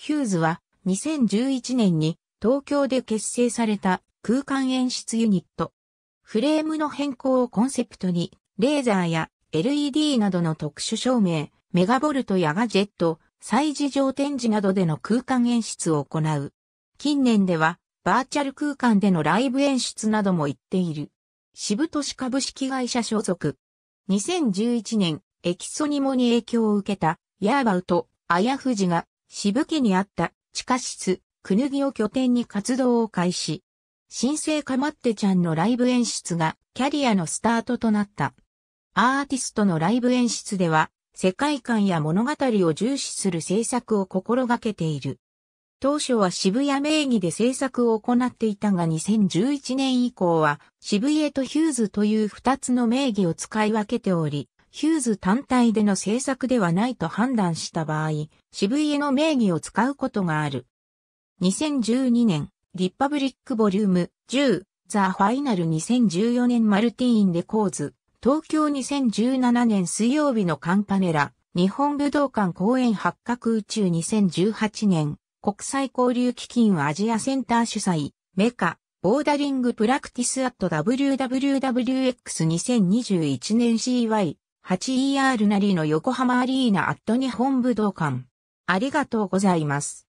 ヒューズは2011年に東京で結成された空間演出ユニット。フレームの変更をコンセプトに、レーザーや LED などの特殊照明、メガボルトやガジェット、催事上展示などでの空間演出を行う。近年では、バーチャル空間でのライブ演出なども行っている。渋都市株式会社所属。2011年、エキソニモに影響を受けた、ヤーバウト、アヤフジが渋家にあった地下室、くぬぎを拠点に活動を開始。新生かまってちゃんのライブ演出がキャリアのスタートとなった。アーティストのライブ演出では世界観や物語を重視する制作を心がけている。当初は渋谷名義で制作を行っていたが2011年以降は渋谷とヒューズという二つの名義を使い分けており、ヒューズ単体での制作ではないと判断した場合、渋への名義を使うことがある。2012年、リッパブリックボリューム10、ザ・ファイナル2014年マルティーン・レコーズ、東京2017年水曜日のカンパネラ、日本武道館公演発覚宇宙2018年、国際交流基金アジアセンター主催、メカ、ボーダリングプラクティスアット WWWX2021 年 CY、8ER なりの横浜アリーナアット日本武道館。ありがとうございます。